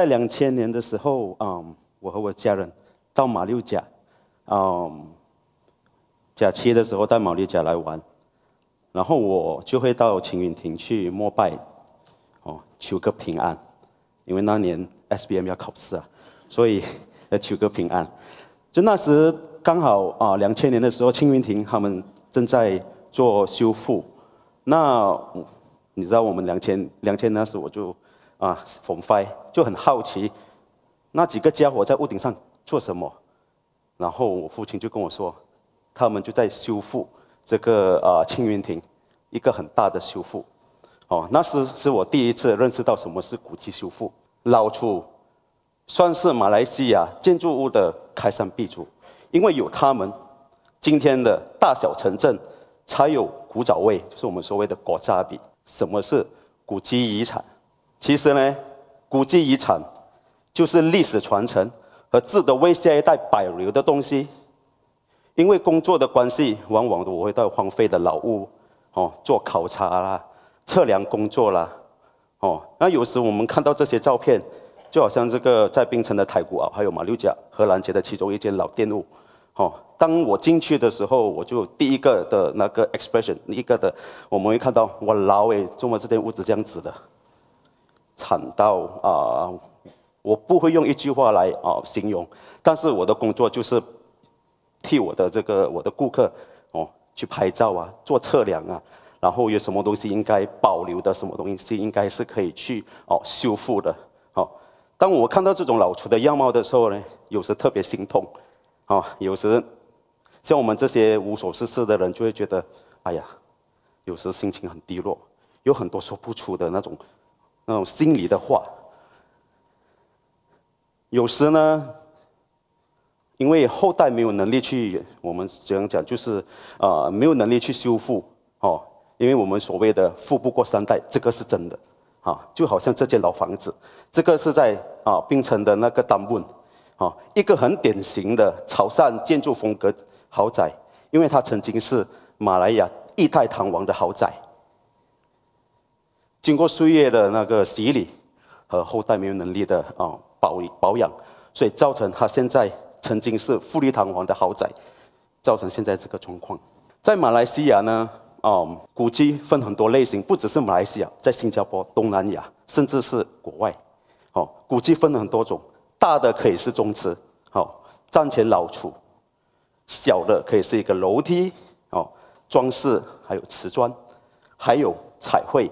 在两千年的时候，啊，我和我家人到马六甲，嗯，假期的时候到马六甲来玩，然后我就会到青云亭去膜拜，哦，求个平安，因为那年 S B M 要考试啊，所以要 求个平安。就那时刚好啊，两千年的时候，青云亭他们正在做修复，那你知道我们两千两千那时我就。啊，冯飞就很好奇，那几个家伙在屋顶上做什么？然后我父亲就跟我说，他们就在修复这个啊青云亭，一个很大的修复。哦，那是是我第一次认识到什么是古迹修复。老楚算是马来西亚建筑物的开山鼻祖，因为有他们，今天的大小城镇才有古早味，就是我们所谓的国渣比。什么是古迹遗产？其实呢，古迹遗产就是历史传承和值得为下一代保留的东西。因为工作的关系，往往我会到荒废的老屋哦做考察啦、测量工作啦哦。那有时我们看到这些照片，就好像这个在槟城的泰古啊，还有马六甲荷兰街的其中一间老店屋哦。当我进去的时候，我就第一个的那个 expression，一个的我们会看到我老诶，怎么这间屋子这样子的。惨到啊！我不会用一句话来啊形容，但是我的工作就是替我的这个我的顾客哦去拍照啊，做测量啊，然后有什么东西应该保留的，什么东西是应该是可以去哦修复的。好，当我看到这种老厨的样貌的时候呢，有时特别心痛，啊，有时像我们这些无所事事的人就会觉得，哎呀，有时心情很低落，有很多说不出的那种。那种心里的话，有时呢，因为后代没有能力去，我们怎样讲，就是啊，没有能力去修复哦，因为我们所谓的富不过三代，这个是真的啊。就好像这间老房子，这个是在啊槟城的那个丹木，啊一个很典型的潮汕建筑风格豪宅，因为它曾经是马来亚一代堂王的豪宅。经过岁月的那个洗礼和后代没有能力的啊保保养，所以造成他现在曾经是富丽堂皇的豪宅，造成现在这个状况。在马来西亚呢，哦，古迹分很多类型，不只是马来西亚，在新加坡、东南亚，甚至是国外，哦，古迹分很多种，大的可以是宗祠，哦，战前老厝，小的可以是一个楼梯，哦，装饰还有瓷砖，还有彩绘。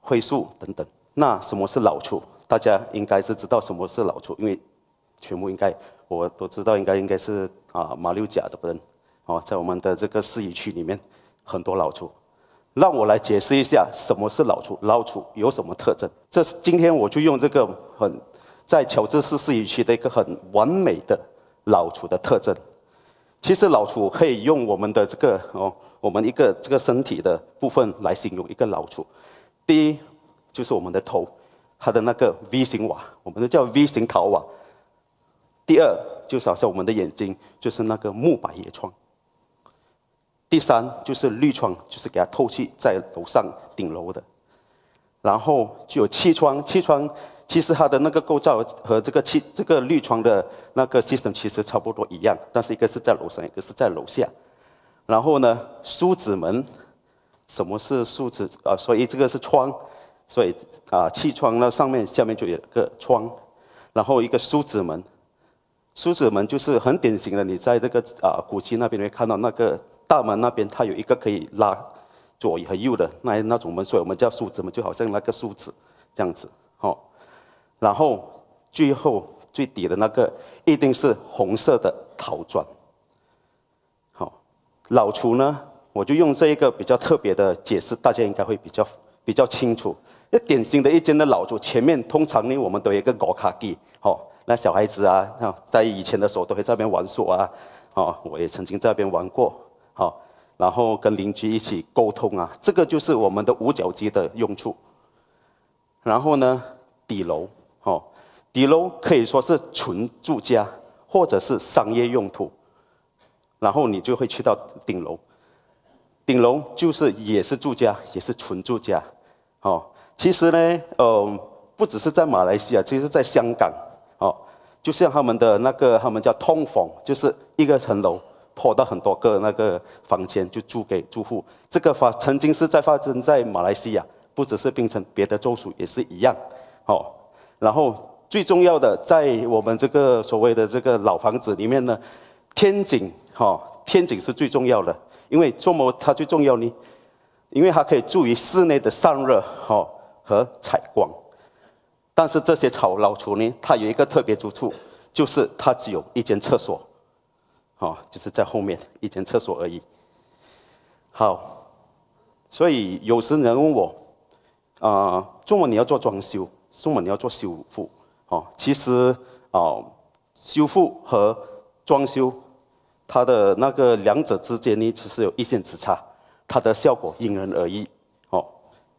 灰素等等，那什么是老厨？大家应该是知道什么是老厨，因为全部应该我都知道，应该应该是啊马六甲的人哦，在我们的这个市域区里面很多老厨。让我来解释一下什么是老厨，老厨有什么特征？这是今天我就用这个很在乔治市市域区的一个很完美的老厨的特征。其实老厨可以用我们的这个哦，我们一个这个身体的部分来形容一个老厨。第一就是我们的头，它的那个 V 型瓦，我们都叫 V 型陶瓦。第二就是好像我们的眼睛，就是那个木板叶窗。第三就是绿窗，就是给它透气，在楼上顶楼的。然后就有气窗，气窗其实它的那个构造和这个气这个绿窗的那个 system 其实差不多一样，但是一个是在楼上，一个是在楼下。然后呢，梳子门。什么是梳子啊？所以这个是窗，所以啊，气窗那上面、下面就有个窗，然后一个梳子门，梳子门就是很典型的，你在这个啊古迹那边会看到那个大门那边它有一个可以拉左和右的那那种门，所以我们叫梳子门，就好像那个梳子这样子，哦，然后最后最底的那个一定是红色的陶砖，好，老厨呢？我就用这一个比较特别的解释，大家应该会比较比较清楚。那典型的一间的老厝，前面通常呢，我们都有一个高卡地，哦，那小孩子啊，在以前的时候都会在边玩耍啊，哦，我也曾经在那边玩过，哦，然后跟邻居一起沟通啊，这个就是我们的五脚机的用处。然后呢，底楼，哦，底楼可以说是纯住家或者是商业用途，然后你就会去到顶楼。顶龙就是也是住家，也是纯住家，哦，其实呢，呃，不只是在马来西亚，其实在香港，哦，就像他们的那个，他们叫通房，就是一个层楼跑到很多个那个房间，就租给住户。这个发曾经是在发生在马来西亚，不只是槟城，别的州属也是一样，哦。然后最重要的，在我们这个所谓的这个老房子里面呢，天井，哈，天井是最重要的。因为做么它最重要呢，因为它可以助于室内的散热，哈和采光。但是这些草老厨呢，它有一个特别之处，就是它只有一间厕所，哦，就是在后面一间厕所而已。好，所以有时人问我，啊，做么你要做装修，做么你要做修复，哦，其实哦，修复和装修。它的那个两者之间呢，其实有一线之差，它的效果因人而异，哦，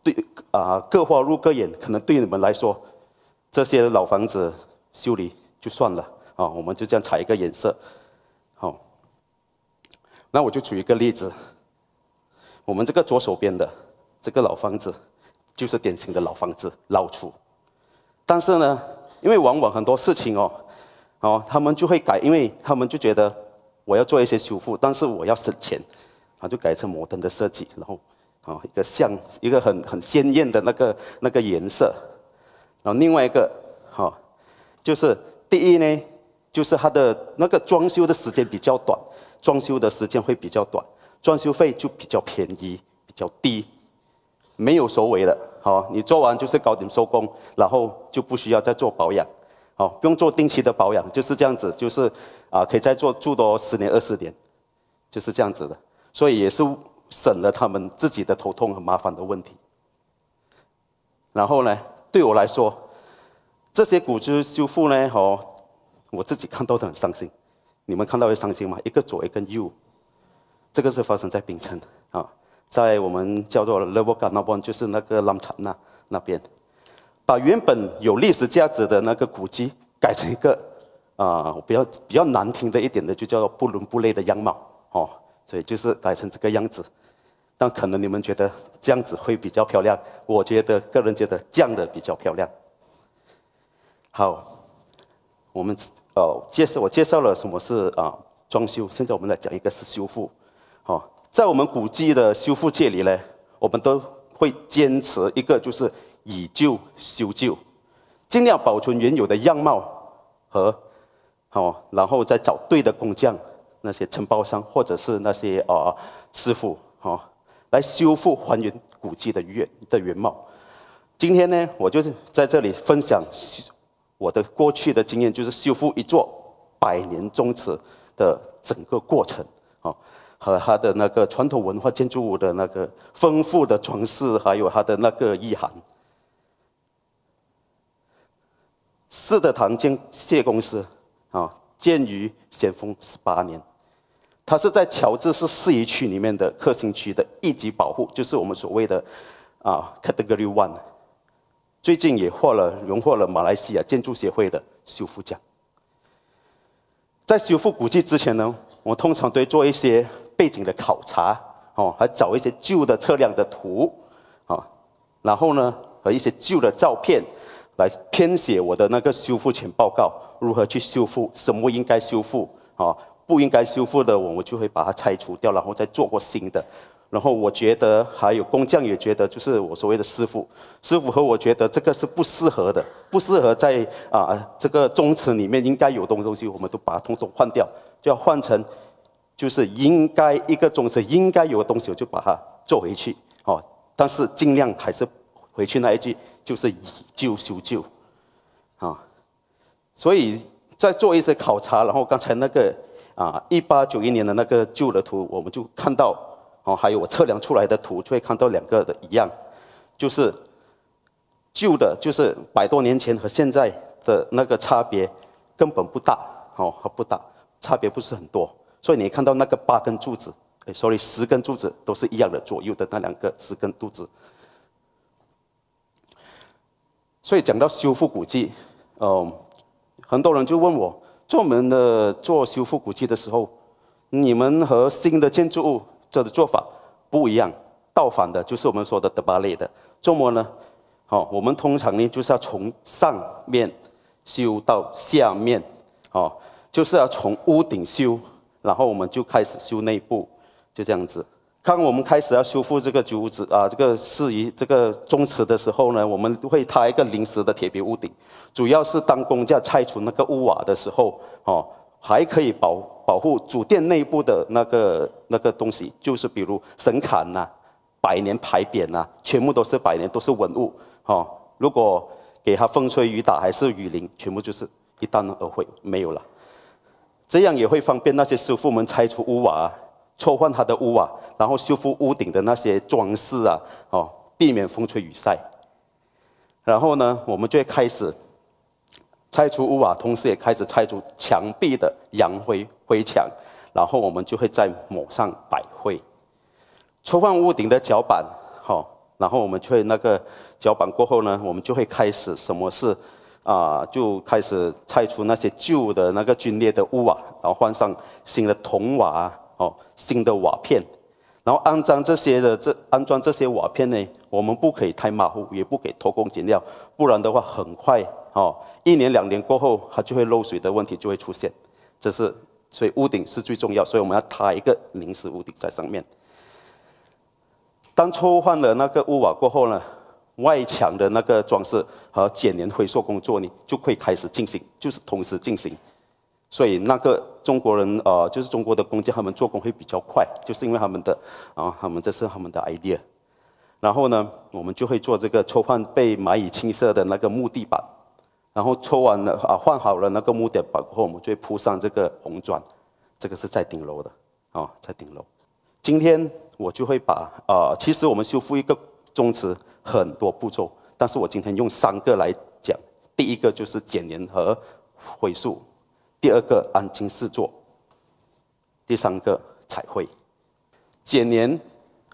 对啊，各花入各眼，可能对你们来说，这些老房子修理就算了啊，我们就这样踩一个颜色，好，那我就举一个例子，我们这个左手边的这个老房子，就是典型的老房子老厝，但是呢，因为往往很多事情哦，哦，他们就会改，因为他们就觉得。我要做一些修复，但是我要省钱，啊，就改成摩登的设计，然后，啊，一个像一个很很鲜艳的那个那个颜色，然后另外一个，哈，就是第一呢，就是它的那个装修的时间比较短，装修的时间会比较短，装修费就比较便宜，比较低，没有收尾的，好，你做完就是搞点收工，然后就不需要再做保养，好，不用做定期的保养，就是这样子，就是。啊，可以再做住多十年、二十年，就是这样子的。所以也是省了他们自己的头痛和麻烦的问题。然后呢，对我来说，这些骨质修复呢，哦，我自己看到都很伤心。你们看到会伤心吗？一个左，一个右，这个是发生在冰城啊，在我们叫做 l e b o g a 那边，就是那个拉差那那边，把原本有历史价值的那个古迹改成一个。啊，我比较比较难听的一点的，就叫做不伦不类的样貌哦。所以就是改成这个样子。但可能你们觉得这样子会比较漂亮，我觉得个人觉得这样的比较漂亮。好，我们哦介绍我介绍了什么是啊装修，现在我们来讲一个是修复。哦，在我们古迹的修复界里呢，我们都会坚持一个就是以旧修旧，尽量保存原有的样貌和。好，然后再找对的工匠，那些承包商或者是那些啊师傅，好，来修复还原古迹的原的原貌。今天呢，我就是在这里分享我的过去的经验，就是修复一座百年宗祠的整个过程，啊，和它的那个传统文化建筑物的那个丰富的装饰，还有它的那个意涵。四德堂建谢公司。啊，建于咸丰十八年，它是在乔治市市一区里面的核心区的一级保护，就是我们所谓的啊 category one。最近也获了，荣获了马来西亚建筑协会的修复奖。在修复古迹之前呢，我通常都会做一些背景的考察，哦，还找一些旧的测量的图，啊，然后呢，和一些旧的照片，来编写我的那个修复前报告。如何去修复？什么应该修复？啊，不应该修复的，我们就会把它拆除掉，然后再做过新的。然后我觉得，还有工匠也觉得，就是我所谓的师傅、师傅和我觉得这个是不适合的，不适合在啊这个宗祠里面应该有东西，我们都把它通通换掉，就要换成就是应该一个宗祠应该有的东西，我就把它做回去。哦，但是尽量还是回去那一句，就是以旧修旧。所以在做一些考察，然后刚才那个啊，一八九一年的那个旧的图，我们就看到哦，还有我测量出来的图，就会看到两个的一样，就是旧的，就是百多年前和现在的那个差别根本不大，哦，不大，差别不是很多。所以你看到那个八根柱子，所以十根柱子都是一样的左右的那两个十根柱子。所以讲到修复古迹，哦。很多人就问我，做门的做修复古迹的时候，你们和新的建筑物做的做法不一样，倒反的，就是我们说的德巴类的。做么呢？哦，我们通常呢就是要从上面修到下面，哦，就是要从屋顶修，然后我们就开始修内部，就这样子。看，我们开始要修复这个竹子啊，这个事宜这个宗祠的时候呢，我们会搭一个临时的铁皮屋顶，主要是当工匠拆除那个屋瓦的时候哦，还可以保保护主殿内部的那个那个东西，就是比如神龛呐、百年牌匾呐，全部都是百年都是文物哦。如果给它风吹雨打，还是雨淋，全部就是一旦而毁，没有了。这样也会方便那些师傅们拆除屋瓦。抽换它的屋瓦，然后修复屋顶的那些装饰啊，哦，避免风吹雨晒。然后呢，我们就会开始拆除屋瓦，同时也开始拆除墙壁的洋灰灰墙，然后我们就会再抹上白灰。抽换屋顶的脚板，好，然后我们去那个脚板过后呢，我们就会开始什么是啊，就开始拆除那些旧的那个龟裂的屋瓦，然后换上新的铜瓦。哦，新的瓦片，然后安装这些的这安装这些瓦片呢，我们不可以太马虎，也不给偷工减料，不然的话很快哦，一年两年过后，它就会漏水的问题就会出现。这是所以屋顶是最重要，所以我们要搭一个临时屋顶在上面。当更换了那个屋瓦过后呢，外墙的那个装饰和减年回收工作呢就会开始进行，就是同时进行。所以那个中国人呃，就是中国的工匠，他们做工会比较快，就是因为他们的啊，他们这是他们的 idea。然后呢，我们就会做这个抽换被蚂蚁侵蚀的那个木地板。然后抽完了啊，换好了那个木地板后，我们就会铺上这个红砖。这个是在顶楼的啊，在顶楼。今天我就会把啊，其实我们修复一个宗祠很多步骤，但是我今天用三个来讲。第一个就是减盐和回溯。第二个安静四座，第三个彩绘，简年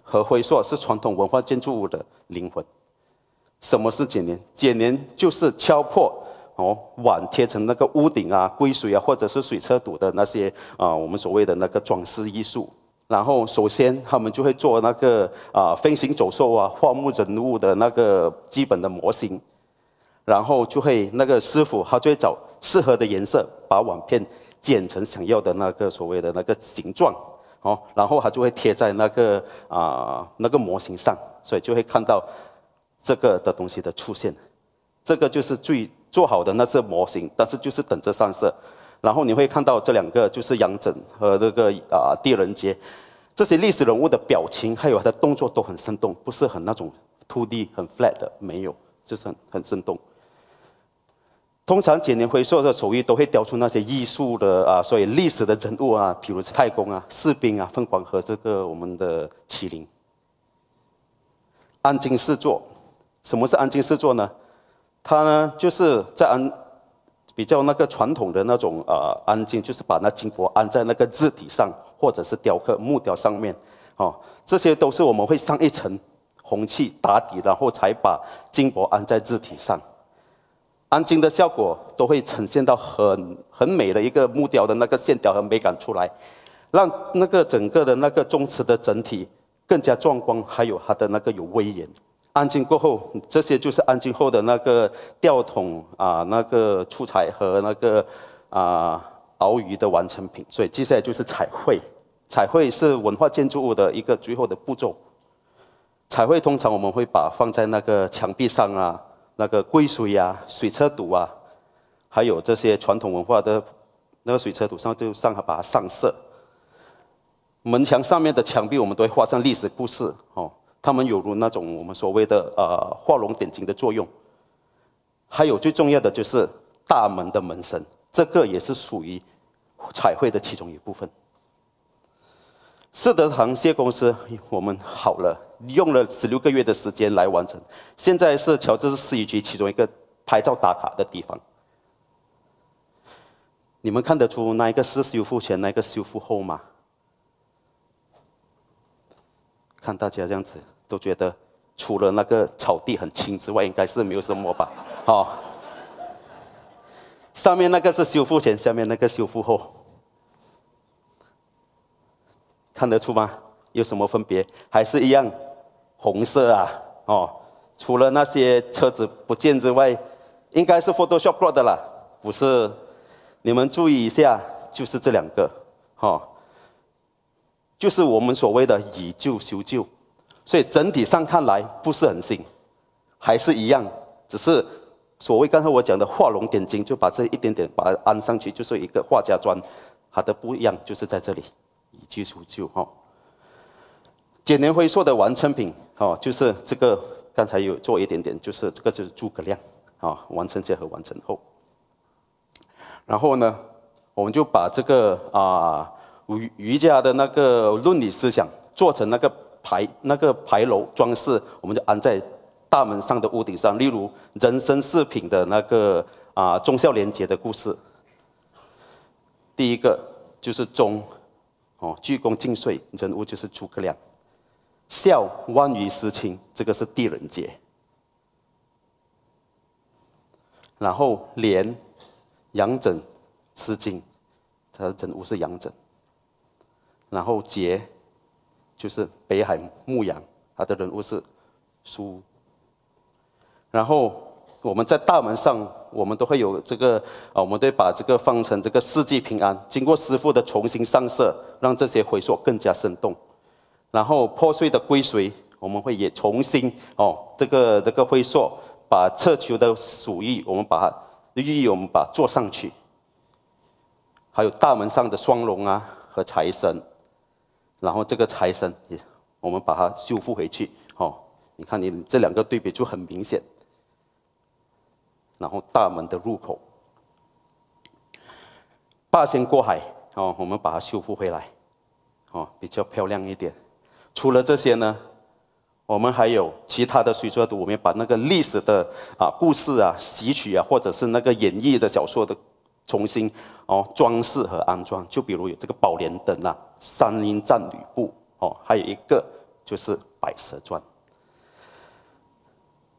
和灰塑是传统文化建筑物的灵魂。什么是简年？简年就是敲破哦碗，贴成那个屋顶啊、龟水啊，或者是水车堵的那些啊，我们所谓的那个装饰艺术。然后首先他们就会做那个啊飞行走兽啊、画木人物的那个基本的模型，然后就会那个师傅他就会找适合的颜色。把网片剪成想要的那个所谓的那个形状，哦，然后它就会贴在那个啊那个模型上，所以就会看到这个的东西的出现。这个就是最做好的那些模型，但是就是等着上色。然后你会看到这两个就是杨整和那个啊狄仁杰，这些历史人物的表情还有他的动作都很生动，不是很那种 two D 很 flat 的，没有，就是很很生动。通常简年回做的手艺都会雕出那些艺术的啊，所以历史的人物啊，比如是太公啊、士兵啊、凤凰和这个我们的麒麟。安金饰座，什么是安金饰座呢？它呢就是在安比较那个传统的那种呃安金就是把那金箔安在那个字体上或者是雕刻木雕上面，哦，这些都是我们会上一层红漆打底，然后才把金箔安在字体上。安静的效果都会呈现到很很美的一个木雕的那个线条和美感出来，让那个整个的那个宗祠的整体更加壮观，还有它的那个有威严。安静过后，这些就是安静后的那个吊桶啊，那个出彩和那个啊鳌鱼的完成品。所以接下来就是彩绘，彩绘是文化建筑物的一个最后的步骤。彩绘通常我们会把放在那个墙壁上啊。那个龟水呀、水车堵啊，还有这些传统文化的，那个水车堵上就上海把它上色。门墙上面的墙壁，我们都会画上历史故事，哦，它们有如那种我们所谓的呃画龙点睛的作用。还有最重要的就是大门的门神，这个也是属于彩绘的其中一部分。是的，恒谢公司，我们好了。用了十六个月的时间来完成，现在是乔治市一区其中一个拍照打卡的地方。你们看得出那一个是修复前，那个修复后吗？看大家这样子都觉得，除了那个草地很青之外，应该是没有什么吧？哦，上面那个是修复前，下面那个修复后，看得出吗？有什么分别？还是一样？红色啊，哦，除了那些车子不见之外，应该是 Photoshop 做的啦，不是？你们注意一下，就是这两个，哦，就是我们所谓的以旧修旧，所以整体上看来不是很新，还是一样，只是所谓刚才我讲的画龙点睛，就把这一点点把它安上去，就是一个画家砖，它的不一样就是在这里，以旧修旧，哈。简年会说的完成品哦，就是这个。刚才有做一点点，就是这个就是诸葛亮哦，完成结合完成后。然后呢，我们就把这个啊，儒家的那个论理思想做成那个牌那个牌楼装饰，我们就安在大门上的屋顶上。例如人生饰品的那个啊忠孝廉洁的故事。第一个就是忠哦，鞠躬尽瘁，人物就是诸葛亮。笑万于斯亲，这个是地人节。然后莲，杨整吃经，他的人物是杨整。然后杰就是北海牧羊，他的人物是苏。然后我们在大门上，我们都会有这个啊，我们都把这个放成这个四季平安。经过师傅的重新上色，让这些回溯更加生动。然后破碎的归随，我们会也重新哦，这个这个会所，把撤球的鼠疫，我们把它寓意，我们把它做上去。还有大门上的双龙啊和财神，然后这个财神也我们把它修复回去哦。你看你这两个对比就很明显。然后大门的入口，八仙过海哦，我们把它修复回来，哦比较漂亮一点。除了这些呢，我们还有其他的水族的，我们把那个历史的啊故事啊戏曲啊，或者是那个演绎的小说的，重新哦装饰和安装。就比如有这个宝莲灯啊、三英战吕布》哦，还有一个就是《白蛇传》。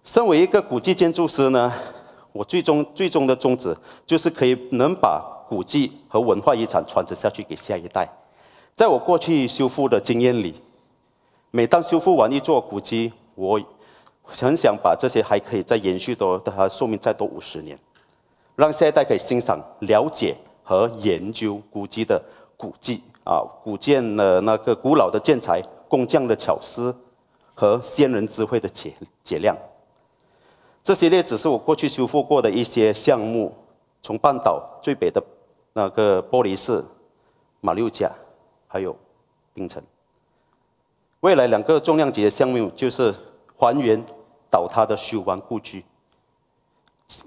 身为一个古迹建筑师呢，我最终最终的宗旨就是可以能把古迹和文化遗产传承下去给下一代。在我过去修复的经验里。每当修复完一座古迹，我很想把这些还可以再延续多，它寿命再多五十年，让下一代可以欣赏、了解和研究古迹的古迹啊，古建的那个古老的建材、工匠的巧思和先人智慧的解解亮。这些例子是我过去修复过的一些项目，从半岛最北的那个玻璃市、马六甲，还有槟城。未来两个重量级的项目就是还原倒塌的修王故居，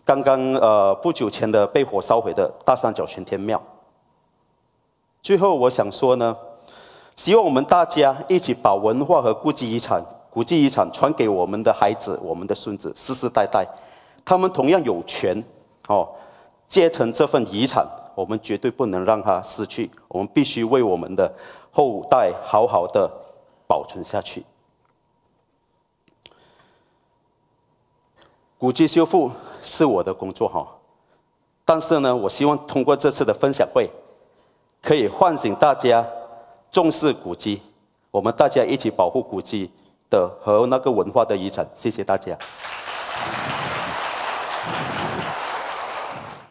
刚刚呃不久前的被火烧毁的大三角玄天庙。最后我想说呢，希望我们大家一起把文化和古迹遗产、古迹遗产传给我们的孩子、我们的孙子，世世代代，他们同样有权哦接承这份遗产。我们绝对不能让它失去，我们必须为我们的后代好好的。保存下去。古迹修复是我的工作哈，但是呢，我希望通过这次的分享会，可以唤醒大家重视古迹，我们大家一起保护古迹的和那个文化的遗产。谢谢大家。